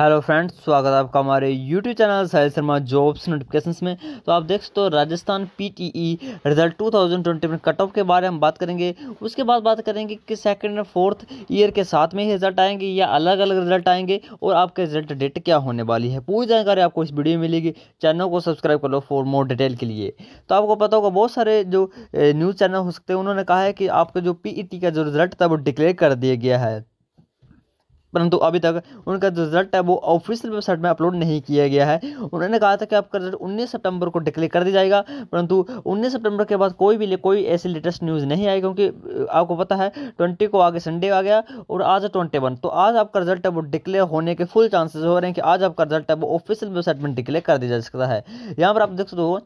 hello friends स्वागत है आपका हमारे YouTube channel Sahil Sharma jobs notifications में तो आप देख सकते हो राजस्थान पीटीई रिजल्ट 2020 में कट ऑफ के बारे में हम बात करेंगे उसके बाद बात करेंगे कि सेकंड और फोर्थ ईयर के साथ में ही रिजल्ट आएंगे या अलग अलग रिजल्ट आएंगे और आपके रिजल्ट डेट क्या होने वाली है पूरी जानकारी आपको इस वीडियो में मिलेगी चैनल को सब्सक्राइब कर लो फॉर मोर डिटेल के लिए तो आपको पता होगा बहुत सारे जो न्यूज़ चैनल हो सकते हैं उन्होंने कहा है कि आपका जो पी e का जो रिजल्ट था वो डिक्लेयर कर दिया गया है परंतु अभी तक उनका जो रिजल्ट है वो ऑफिशियल वेबसाइट में अपलोड नहीं किया गया है उन्होंने कहा था कि आपका रिजल्ट उन्नीस सितंबर को डिक्लेयर कर दिया जाएगा परंतु उन्नीस सितंबर के बाद कोई भी कोई ऐसी लेटेस्ट न्यूज़ नहीं आई क्योंकि आपको पता है ट्वेंटी को आगे संडे आ गया और आज है ट्वेंटी वन तो आज आपका रिजल्ट है वो डिक्लेयर होने के फुल चांसेस हो रहे हैं कि आज आपका रिजल्ट है वो ऑफिशियल वेबसाइट में डिक्लेयर कर दिया जा सकता है यहाँ पर आप देख सकते हो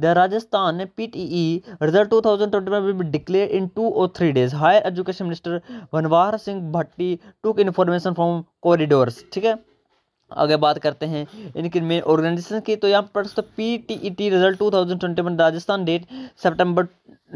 the Rajasthan P T E result two thousand twenty one will be declare in two और three days higher education minister Bhanwar Singh Bhati took information organisation form corridors ठीक है आगे बात करते हैं इनकी मेन ऑर्गेनाइजेशन की तो यहाँ पर P T E T result two thousand twenty one Rajasthan date September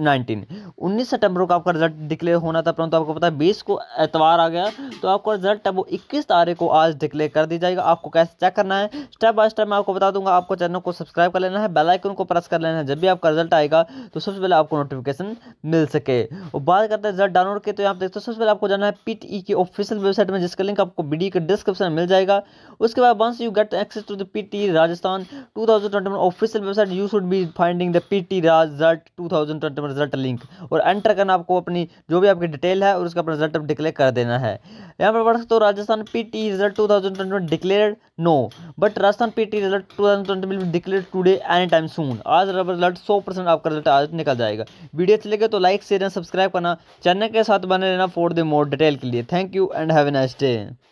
19, उन्नीस सितंबर को आपका रिजल्ट डिक्लेयर होना था परंतु आपको पता है 20 को एतवार आ गया तो आपका रिजल्ट है वो इक्कीस तारीख को आज डिक्लेयर कर दिया जाएगा आपको कैसे चेक करना है स्टेप बाय स्टेप मैं आपको बता दूंगा आपको चैनल को सब्सक्राइब कर लेना है बेल आइकन को प्रेस कर लेना है जब भी आपका रिजल्ट आएगा तो सबसे पहले आपको नोटिफिकेशन मिल सके और बात करते हैं रिजल्ट डाउनलोड के तो यहाँ देखते हो सबसे पहले आपको जाना है पी e की ऑफिशियल वेबसाइट में जिसका लिंक आपको वीडियो के डिस्क्रिप्शन में मिल जाएगा उसके बाद once you get access to the P Rajasthan two thousand twenty official website you should be finding the PT result to अपना रिजल्ट लिंक और एंटर करना आपको अपनी जो भी आपकी डिटेल है और उसका रिजल्ट डिक्लेयर कर देना है यहाँ पर पढ़ सकते हो Rajasthan P T result two thousand twenty में declare no but Rajasthan P T result two thousand twenty में declare today any time soon आज रिजल्ट सौ परसेंट आपका रिजल्ट आज निकल जाएगा वीडियो अच्छी लगे तो लाइक शेयर सब्सक्राइब करना चैनल के साथ बने रहना फॉर द मोर डिटेल के लिए thank you and have a nice day